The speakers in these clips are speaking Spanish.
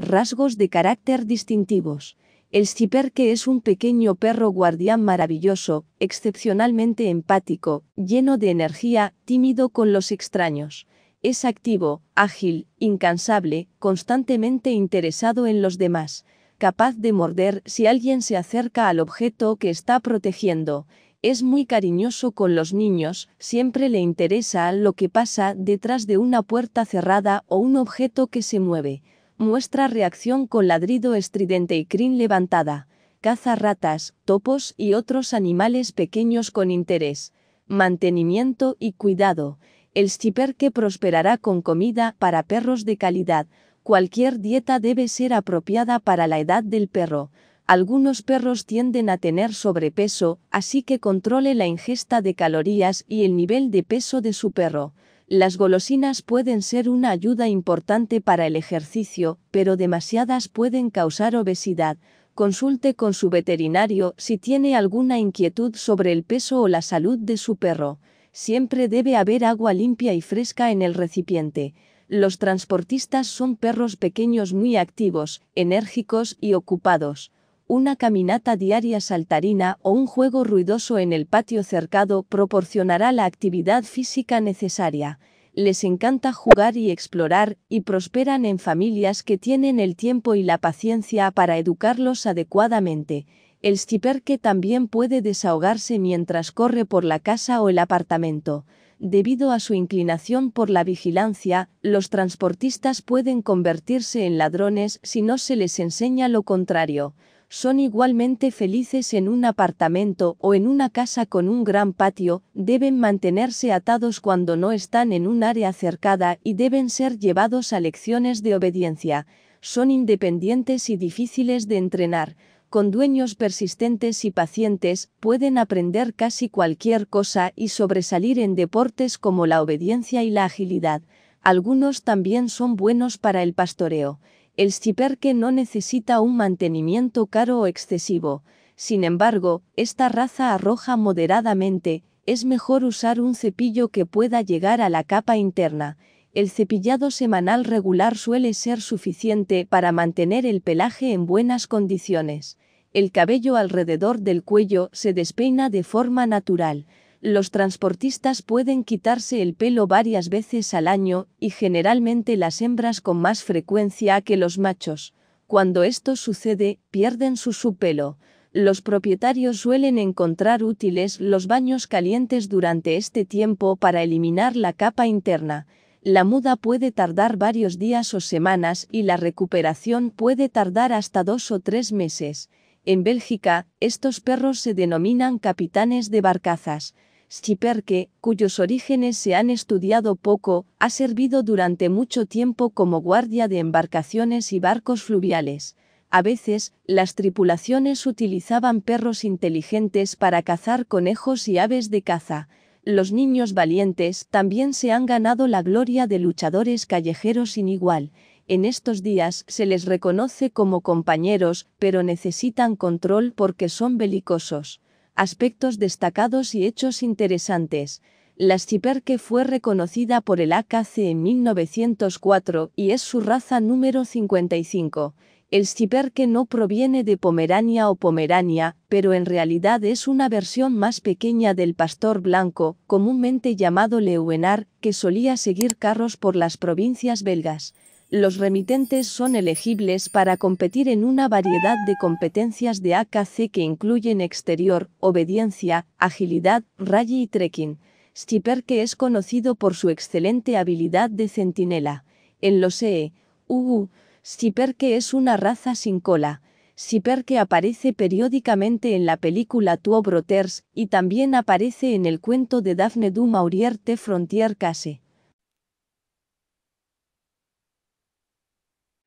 rasgos de carácter distintivos. El ciperque es un pequeño perro guardián maravilloso, excepcionalmente empático, lleno de energía, tímido con los extraños. Es activo, ágil, incansable, constantemente interesado en los demás, capaz de morder si alguien se acerca al objeto que está protegiendo. Es muy cariñoso con los niños, siempre le interesa lo que pasa detrás de una puerta cerrada o un objeto que se mueve muestra reacción con ladrido estridente y crin levantada, caza ratas, topos y otros animales pequeños con interés, mantenimiento y cuidado, el ciper que prosperará con comida para perros de calidad, cualquier dieta debe ser apropiada para la edad del perro, algunos perros tienden a tener sobrepeso, así que controle la ingesta de calorías y el nivel de peso de su perro. Las golosinas pueden ser una ayuda importante para el ejercicio, pero demasiadas pueden causar obesidad. Consulte con su veterinario si tiene alguna inquietud sobre el peso o la salud de su perro. Siempre debe haber agua limpia y fresca en el recipiente. Los transportistas son perros pequeños muy activos, enérgicos y ocupados una caminata diaria saltarina o un juego ruidoso en el patio cercado proporcionará la actividad física necesaria. Les encanta jugar y explorar, y prosperan en familias que tienen el tiempo y la paciencia para educarlos adecuadamente. El que también puede desahogarse mientras corre por la casa o el apartamento debido a su inclinación por la vigilancia, los transportistas pueden convertirse en ladrones si no se les enseña lo contrario son igualmente felices en un apartamento o en una casa con un gran patio, deben mantenerse atados cuando no están en un área cercada y deben ser llevados a lecciones de obediencia, son independientes y difíciles de entrenar, con dueños persistentes y pacientes, pueden aprender casi cualquier cosa y sobresalir en deportes como la obediencia y la agilidad. Algunos también son buenos para el pastoreo. El ciperque no necesita un mantenimiento caro o excesivo. Sin embargo, esta raza arroja moderadamente, es mejor usar un cepillo que pueda llegar a la capa interna. El cepillado semanal regular suele ser suficiente para mantener el pelaje en buenas condiciones. El cabello alrededor del cuello se despeina de forma natural los transportistas pueden quitarse el pelo varias veces al año, y generalmente las hembras con más frecuencia que los machos. Cuando esto sucede, pierden su, subpelo. Los propietarios suelen encontrar útiles los baños calientes durante este tiempo para eliminar la capa interna. La muda puede tardar varios días o semanas y la recuperación puede tardar hasta dos o tres meses. En Bélgica, estos perros se denominan capitanes de barcazas. Stiperke, cuyos orígenes se han estudiado poco, ha servido durante mucho tiempo como guardia de embarcaciones y barcos fluviales. A veces, las tripulaciones utilizaban perros inteligentes para cazar conejos y aves de caza. Los niños valientes también se han ganado la gloria de luchadores callejeros sin igual. En estos días se les reconoce como compañeros, pero necesitan control porque son belicosos aspectos destacados y hechos interesantes. La Ciperque fue reconocida por el AKC en 1904 y es su raza número 55. El Ciperque no proviene de Pomerania o Pomerania, pero en realidad es una versión más pequeña del pastor blanco, comúnmente llamado Leuenar, que solía seguir carros por las provincias belgas los remitentes son elegibles para competir en una variedad de competencias de AKC que incluyen exterior, obediencia, agilidad, rally y trekking. Skipper que es conocido por su excelente habilidad de centinela. En los EE, UU, que es una raza sin cola. que aparece periódicamente en la película Two Brothers y también aparece en el cuento de Daphne du Maurier Frontier Case.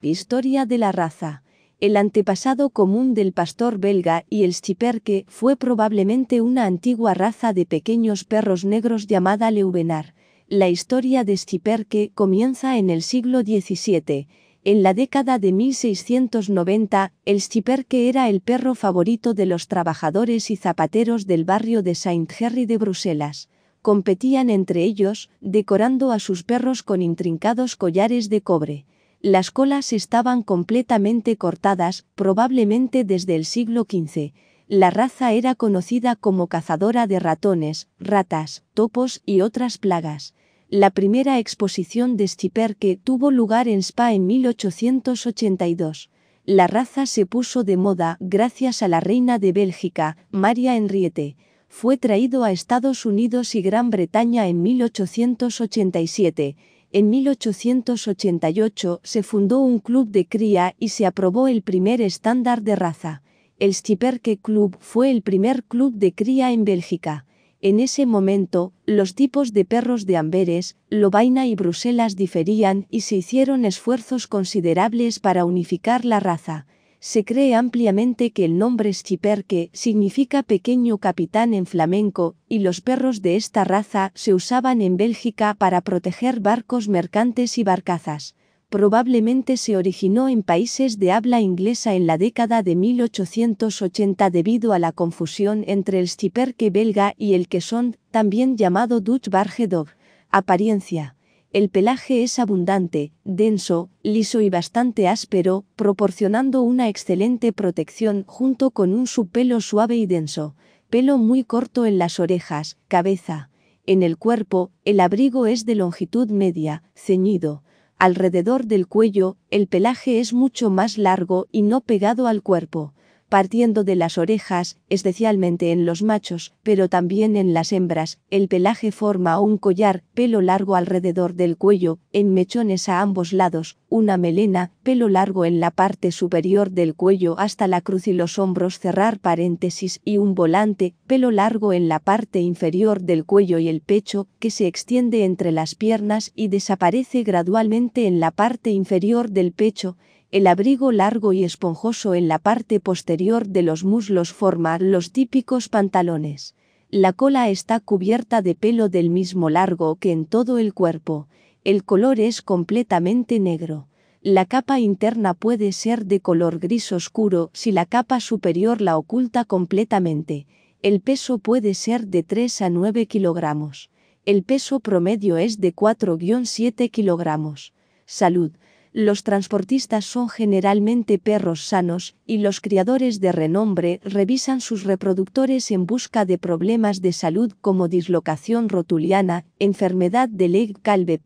Historia de la raza. El antepasado común del pastor belga y el Schipperke fue probablemente una antigua raza de pequeños perros negros llamada Leuvenar. La historia de Stiperque comienza en el siglo XVII. En la década de 1690, el Stiperque era el perro favorito de los trabajadores y zapateros del barrio de Saint-Gerry de Bruselas. Competían entre ellos, decorando a sus perros con intrincados collares de cobre. Las colas estaban completamente cortadas, probablemente desde el siglo XV. La raza era conocida como cazadora de ratones, ratas, topos y otras plagas. La primera exposición de Schipperke tuvo lugar en Spa en 1882. La raza se puso de moda gracias a la reina de Bélgica, María Henriette. Fue traído a Estados Unidos y Gran Bretaña en 1887 en 1888 se fundó un club de cría y se aprobó el primer estándar de raza. El Stiperke Club fue el primer club de cría en Bélgica. En ese momento, los tipos de perros de Amberes, Lobaina y Bruselas diferían y se hicieron esfuerzos considerables para unificar la raza se cree ampliamente que el nombre Schipperke significa pequeño capitán en flamenco, y los perros de esta raza se usaban en Bélgica para proteger barcos mercantes y barcazas. Probablemente se originó en países de habla inglesa en la década de 1880 debido a la confusión entre el Schipperke belga y el que son, también llamado Dutch Dog. Apariencia el pelaje es abundante, denso, liso y bastante áspero, proporcionando una excelente protección junto con un subpelo suave y denso, pelo muy corto en las orejas, cabeza. En el cuerpo, el abrigo es de longitud media, ceñido. Alrededor del cuello, el pelaje es mucho más largo y no pegado al cuerpo partiendo de las orejas, especialmente en los machos, pero también en las hembras, el pelaje forma un collar, pelo largo alrededor del cuello, en mechones a ambos lados, una melena, pelo largo en la parte superior del cuello hasta la cruz y los hombros cerrar paréntesis y un volante, pelo largo en la parte inferior del cuello y el pecho, que se extiende entre las piernas y desaparece gradualmente en la parte inferior del pecho, el abrigo largo y esponjoso en la parte posterior de los muslos forma los típicos pantalones. La cola está cubierta de pelo del mismo largo que en todo el cuerpo. El color es completamente negro. La capa interna puede ser de color gris oscuro si la capa superior la oculta completamente. El peso puede ser de 3 a 9 kilogramos. El peso promedio es de 4-7 kilogramos. Salud los transportistas son generalmente perros sanos, y los criadores de renombre revisan sus reproductores en busca de problemas de salud como dislocación rotuliana, enfermedad de leg calve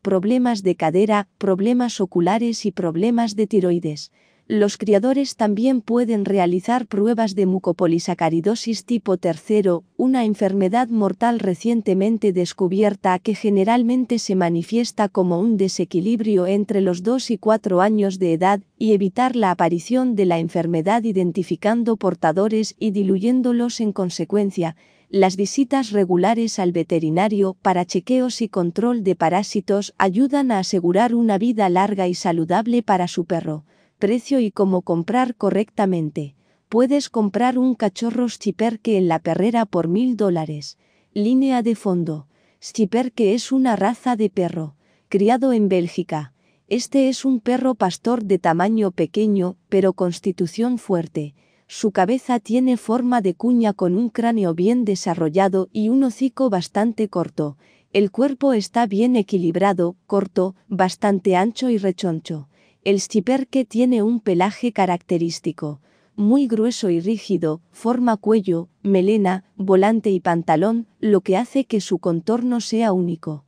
problemas de cadera, problemas oculares y problemas de tiroides. Los criadores también pueden realizar pruebas de mucopolisacaridosis tipo tercero, una enfermedad mortal recientemente descubierta que generalmente se manifiesta como un desequilibrio entre los 2 y 4 años de edad, y evitar la aparición de la enfermedad identificando portadores y diluyéndolos en consecuencia, las visitas regulares al veterinario para chequeos y control de parásitos ayudan a asegurar una vida larga y saludable para su perro precio y cómo comprar correctamente. Puedes comprar un cachorro Schipperke en la perrera por mil dólares. Línea de fondo. Schipperke es una raza de perro, criado en Bélgica. Este es un perro pastor de tamaño pequeño, pero constitución fuerte. Su cabeza tiene forma de cuña con un cráneo bien desarrollado y un hocico bastante corto. El cuerpo está bien equilibrado, corto, bastante ancho y rechoncho. El stiperque tiene un pelaje característico, muy grueso y rígido, forma cuello, melena, volante y pantalón, lo que hace que su contorno sea único.